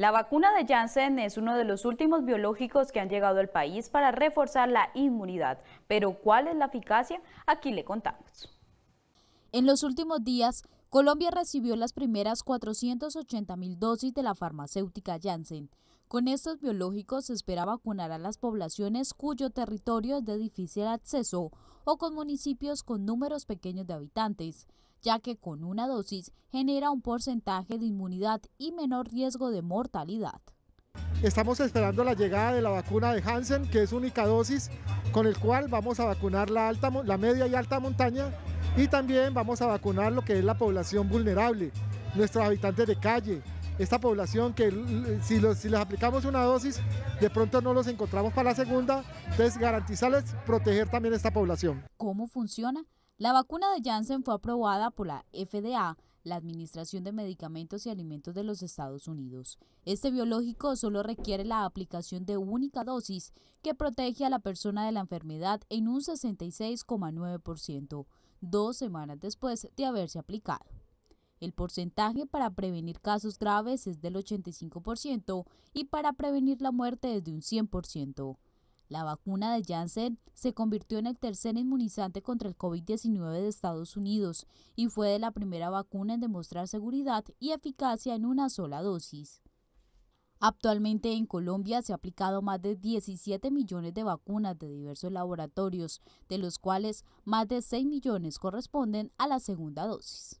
La vacuna de Janssen es uno de los últimos biológicos que han llegado al país para reforzar la inmunidad, pero ¿cuál es la eficacia? Aquí le contamos. En los últimos días, Colombia recibió las primeras 480 mil dosis de la farmacéutica Janssen. Con estos biológicos se espera vacunar a las poblaciones cuyo territorio es de difícil acceso o con municipios con números pequeños de habitantes ya que con una dosis genera un porcentaje de inmunidad y menor riesgo de mortalidad. Estamos esperando la llegada de la vacuna de Hansen, que es única dosis, con el cual vamos a vacunar la, alta, la media y alta montaña y también vamos a vacunar lo que es la población vulnerable, nuestros habitantes de calle, esta población que si, les aplicamos una dosis, de pronto no los encontramos para la segunda, entonces garantizarles proteger también esta población. ¿Cómo funciona? La vacuna de Janssen fue aprobada por la FDA, la Administración de Medicamentos y Alimentos de los Estados Unidos. Este biológico solo requiere la aplicación de única dosis que protege a la persona de la enfermedad en un 66,9%, dos semanas después de haberse aplicado. El porcentaje para prevenir casos graves es del 85% y para prevenir la muerte es de un 100%. La vacuna de Janssen se convirtió en el tercer inmunizante contra el COVID-19 de Estados Unidos y fue la primera vacuna en demostrar seguridad y eficacia en una sola dosis. Actualmente en Colombia se ha aplicado más de 17 millones de vacunas de diversos laboratorios, de los cuales más de 6 millones corresponden a la segunda dosis.